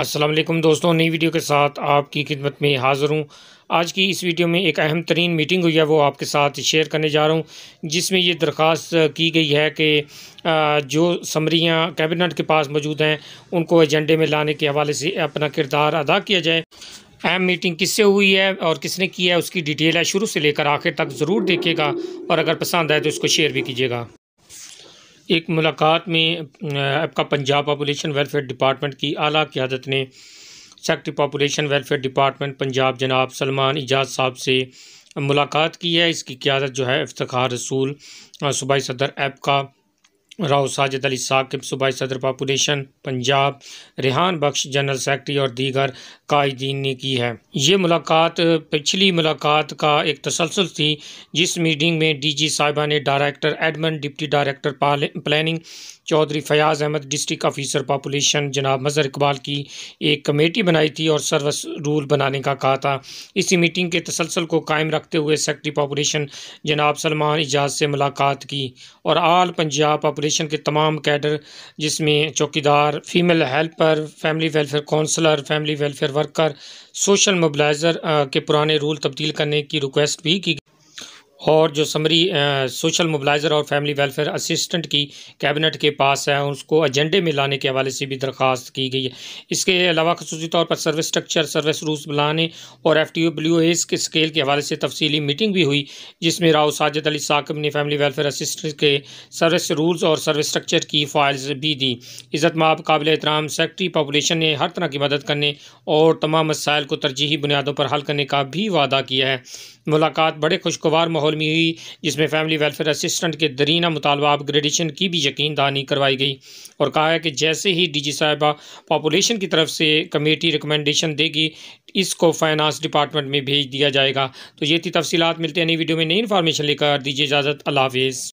असलम दोस्तों नई वीडियो के साथ आपकी खिदमत में हाज़िर हूँ आज की इस वीडियो में एक अहम तरीन मीटिंग हुई है वो आपके साथ शेयर करने जा रहा हूँ जिसमें ये दरख्वास्त की गई है कि जो समरियाँ कैबिनेट के पास मौजूद हैं उनको एजेंडे में लाने के हवाले से अपना किरदार अदा किया जाए अहम मीटिंग किससे हुई है और किसने की है उसकी डिटेल है शुरू से लेकर आखिर तक ज़रूर देखिएगा और अगर पसंद आए तो इसको शेयर भी कीजिएगा एक मुलाकात में आपका पंजाब पापोलेशन वेलफेयर डिपार्टमेंट की आला क्यादत ने sector population welfare department Punjab जनाब सलमान इजाज साहब से मुलाकात की है इसकी क्यादत जो है इफ्तार रसूल सूबाई सदर ऐप का राव साजिद अली साकिब सूबाई सदर population Punjab Rehan Bakhsh general secretary और दीगर कायदीन ने की है ये मुलाकात पिछली मुलाकात का एक तसलसल थी जिस मीटिंग में डी जी साहिबा ने director admin deputy director planning Chaudhry Fayyaz Ahmad district officer population जनाब मजहर इकबाल की एक कमेटी बनाई थी और सर्वस रूल बनाने का कहा था इसी मीटिंग के तसलसल को कायम रखते हुए सेक्रेटरी पापुलेशन जनाब सलमान एजाज से मुलाकात की और आल पंजाब पॉपुलेशन फाउंडेशन के तमाम कैडर जिसमें चौकीदार female helper family welfare counsellor family welfare worker social mobiliser के पुराने रूल तब्दील करने की रिक्वेस्ट भी की और जो समरी सोशल मोबलाइज़र और फैमिली वेलफेयर असिस्टेंट की कैबिनेट के पास है उसको एजेंडे में लाने के हवाले से भी दरख्वास्त की गई है इसके अलावा खसूस तौर पर सर्विस स्ट्रक्चर सर्विस रूल्स बनाने और F T O W S के स्केल के हवाले से तफसली मीटिंग भी हुई जिसमें राव साजिद अली साकब ने फैमिली वेलफेयर असिस्टेंट के सर्विस रूल्स और सर्विस स्ट्रक्चर की फाइल्स भी दी इज़त माब काबिल एहतराम सेक्रटरी पॉपुलेशन ने हर तरह की मदद करने और तमाम मसाइल को तरजीही बुनियादों पर हल करने का भी वादा किया है मुलाकात बड़े खुशगवार माहौल लाहौर में हुई जिसमें फैमिली वेलफेयर असिस्टेंट के दरीना मुतालबा अपग्रेडेशन की भी यकीन दहानी करवाई गई और कहा है कि जैसे ही डी जी साहिबा पॉपुलेशन की तरफ से कमेटी रिकमेंडेशन देगी इसको फाइनेंस डिपार्टमेंट में भेज दिया जाएगा तो ये थी तफसीत मिलते हैं नई वीडियो में नई इन्फॉर्मेशन लेकर दीजिए इजाज़त अल्लाह हाफिज़